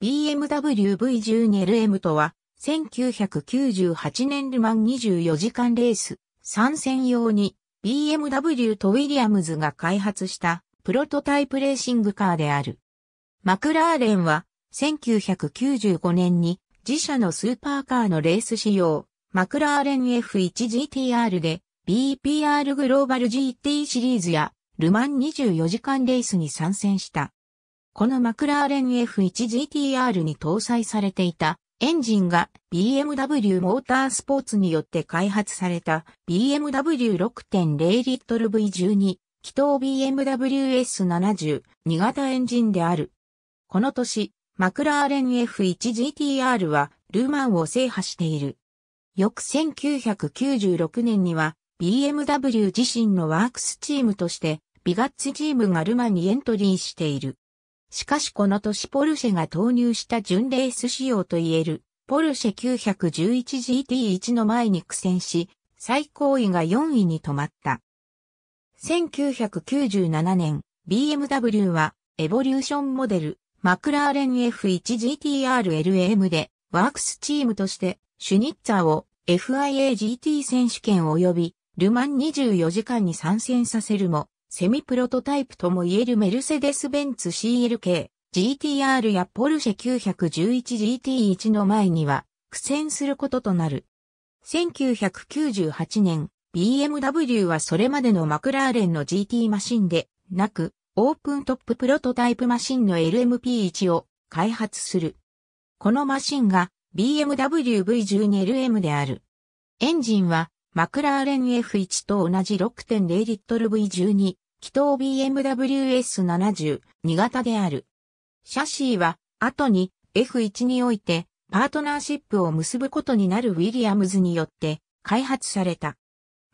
BMW V12LM とは、1998年ルマン24時間レース、参戦用に BMW とウィリアムズが開発したプロトタイプレーシングカーである。マクラーレンは1995年に自社のスーパーカーのレース仕様、マクラーレン F1GTR で BPR グローバル GT シリーズやルマン24時間レースに参戦した。このマクラーレン F1GTR に搭載されていたエンジンが BMW モータースポーツによって開発された BMW 6.0L V12 気筒 BMW S70 2型エンジンである。この年、マクラーレン F1GTR はルーマンを制覇している。翌1996年には BMW 自身のワークスチームとしてビガッツチームがルマンにエントリーしている。しかしこの年ポルシェが投入した純レース仕様といえる、ポルシェ 911GT1 の前に苦戦し、最高位が4位に止まった。1997年、BMW は、エボリューションモデル、マクラーレン F1GTRLM で、ワークスチームとして、シュニッツァを FIAGT 選手権及び、ルマン24時間に参戦させるも、セミプロトタイプとも言えるメルセデス・ベンツ CLK、GTR やポルシェ 911GT1 の前には苦戦することとなる。1998年、BMW はそれまでのマクラーレンの GT マシンでなく、オープントッププロトタイプマシンの LMP1 を開発する。このマシンが BMW V12LM である。エンジンはマクラーレン F1 と同じ6.0リットル V12、気筒 BMW S70、2型である。シャシーは、後に F1 において、パートナーシップを結ぶことになるウィリアムズによって開発された。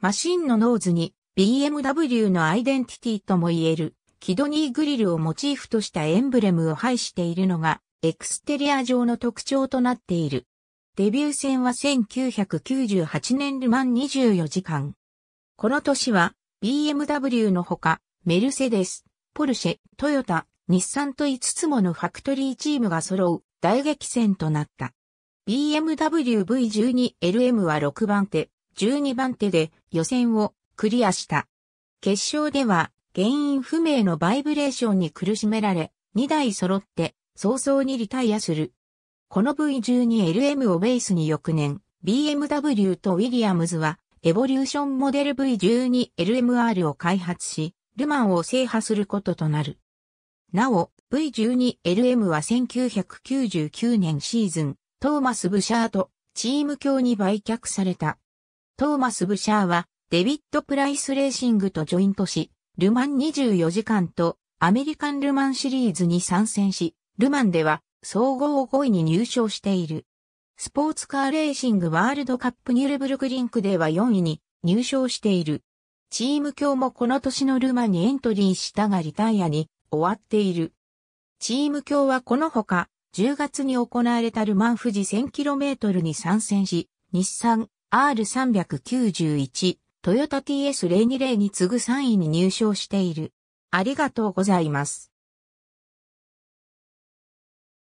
マシンのノーズに BMW のアイデンティティとも言えるキドニーグリルをモチーフとしたエンブレムを配しているのがエクステリア上の特徴となっている。デビュー戦は1998年ルマン24時間。この年は BMW のほか、メルセデス、ポルシェ、トヨタ、日産と5つものファクトリーチームが揃う大激戦となった。BMW V12LM は6番手、12番手で予選をクリアした。決勝では原因不明のバイブレーションに苦しめられ、2台揃って早々にリタイアするこの V12LM をベースに翌年、BMW とウィリアムズは、エボリューションモデル V12LMR を開発し、ルマンを制覇することとなる。なお、V12LM は1999年シーズン、トーマス・ブシャーとチーム卿に売却された。トーマス・ブシャーは、デビッド・プライス・レーシングとジョイントし、ルマン24時間とアメリカン・ルマンシリーズに参戦し、ルマンでは総合5位に入賞している。スポーツカーレーシングワールドカップニュルブルクリンクでは4位に入賞している。チーム今日もこの年のルマにエントリーしたがリタイアに終わっている。チーム今日はこのほか、10月に行われたルマン富士 1000km に参戦し、日産 R391、トヨタ TS020 に次ぐ3位に入賞している。ありがとうございます。